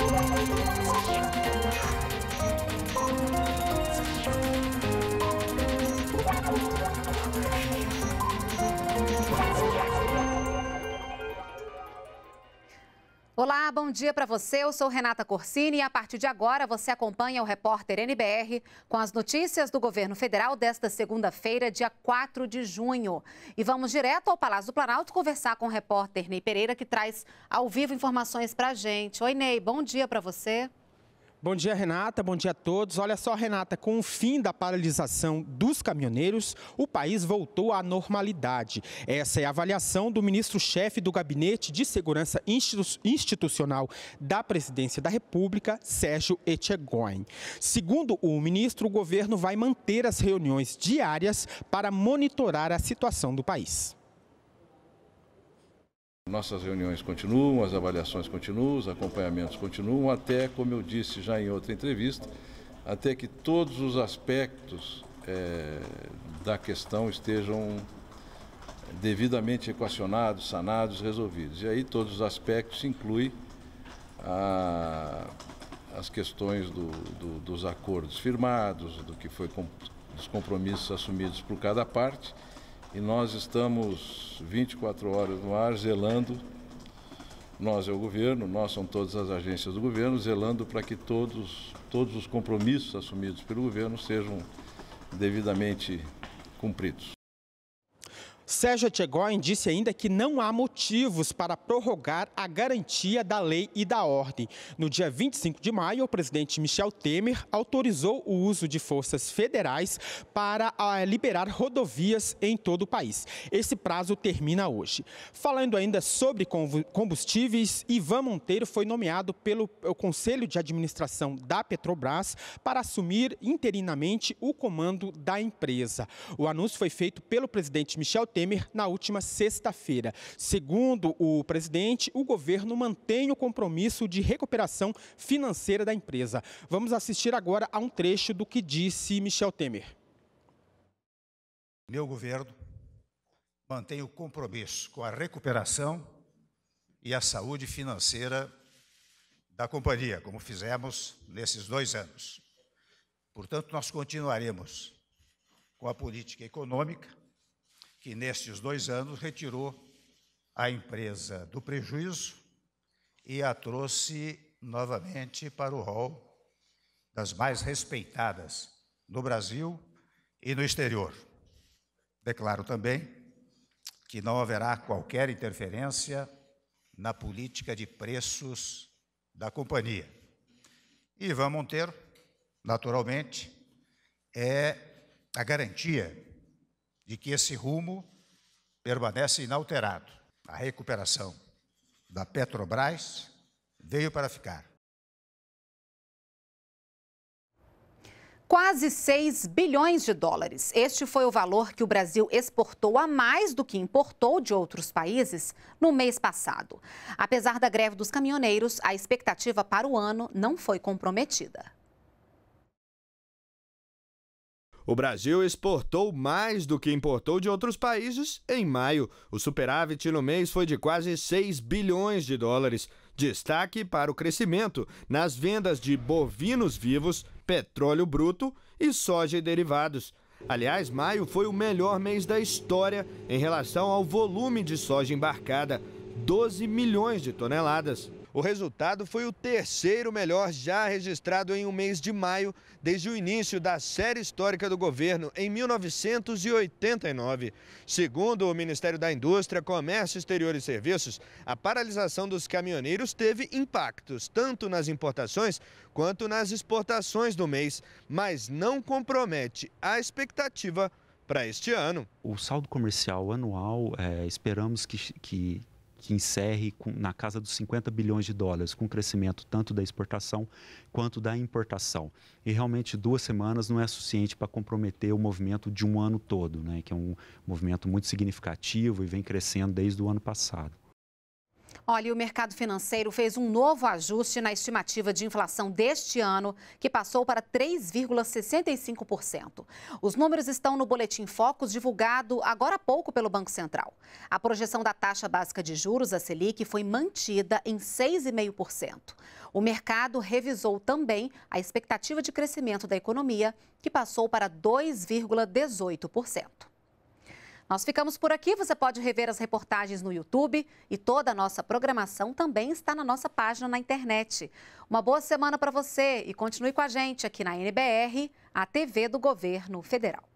Thank you. Olá, bom dia para você. Eu sou Renata Corsini e a partir de agora você acompanha o repórter NBR com as notícias do governo federal desta segunda-feira, dia 4 de junho. E vamos direto ao Palácio do Planalto conversar com o repórter Ney Pereira, que traz ao vivo informações para a gente. Oi, Ney, bom dia para você. Bom dia, Renata. Bom dia a todos. Olha só, Renata, com o fim da paralisação dos caminhoneiros, o país voltou à normalidade. Essa é a avaliação do ministro-chefe do Gabinete de Segurança Institucional da Presidência da República, Sérgio Etchegoin. Segundo o ministro, o governo vai manter as reuniões diárias para monitorar a situação do país. Nossas reuniões continuam, as avaliações continuam, os acompanhamentos continuam, até, como eu disse já em outra entrevista, até que todos os aspectos é, da questão estejam devidamente equacionados, sanados, resolvidos. E aí todos os aspectos incluem a, as questões do, do, dos acordos firmados, do que foi dos compromissos assumidos por cada parte e nós estamos 24 horas no ar zelando. Nós é o governo, nós são todas as agências do governo, zelando para que todos, todos os compromissos assumidos pelo governo sejam devidamente cumpridos. Sérgio Tchegoin disse ainda que não há motivos para prorrogar a garantia da lei e da ordem. No dia 25 de maio, o presidente Michel Temer autorizou o uso de forças federais para ah, liberar rodovias em todo o país. Esse prazo termina hoje. Falando ainda sobre combustíveis, Ivan Monteiro foi nomeado pelo Conselho de Administração da Petrobras para assumir interinamente o comando da empresa. O anúncio foi feito pelo presidente Michel Temer Temer na última sexta-feira. Segundo o presidente, o governo mantém o compromisso de recuperação financeira da empresa. Vamos assistir agora a um trecho do que disse Michel Temer. Meu governo mantém o compromisso com a recuperação e a saúde financeira da companhia, como fizemos nesses dois anos. Portanto, nós continuaremos com a política econômica que nestes dois anos retirou a empresa do prejuízo e a trouxe novamente para o rol das mais respeitadas no Brasil e no exterior. Declaro também que não haverá qualquer interferência na política de preços da companhia. E Ivan Monteiro, naturalmente, é a garantia de que esse rumo permanece inalterado. A recuperação da Petrobras veio para ficar. Quase 6 bilhões de dólares. Este foi o valor que o Brasil exportou a mais do que importou de outros países no mês passado. Apesar da greve dos caminhoneiros, a expectativa para o ano não foi comprometida. O Brasil exportou mais do que importou de outros países em maio. O superávit no mês foi de quase 6 bilhões de dólares. Destaque para o crescimento nas vendas de bovinos vivos, petróleo bruto e soja e derivados. Aliás, maio foi o melhor mês da história em relação ao volume de soja embarcada, 12 milhões de toneladas. O resultado foi o terceiro melhor já registrado em um mês de maio, desde o início da série histórica do governo, em 1989. Segundo o Ministério da Indústria, Comércio Exterior e Serviços, a paralisação dos caminhoneiros teve impactos tanto nas importações quanto nas exportações do mês, mas não compromete a expectativa para este ano. O saldo comercial anual, é, esperamos que, que, que encerre com, na casa dos 50 bilhões de dólares, com crescimento tanto da exportação quanto da importação. E realmente duas semanas não é suficiente para comprometer o movimento de um ano todo, né, que é um movimento muito significativo e vem crescendo desde o ano passado. Olha, o mercado financeiro fez um novo ajuste na estimativa de inflação deste ano, que passou para 3,65%. Os números estão no boletim Focus, divulgado agora há pouco pelo Banco Central. A projeção da taxa básica de juros, a Selic, foi mantida em 6,5%. O mercado revisou também a expectativa de crescimento da economia, que passou para 2,18%. Nós ficamos por aqui. Você pode rever as reportagens no YouTube e toda a nossa programação também está na nossa página na internet. Uma boa semana para você e continue com a gente aqui na NBR, a TV do Governo Federal.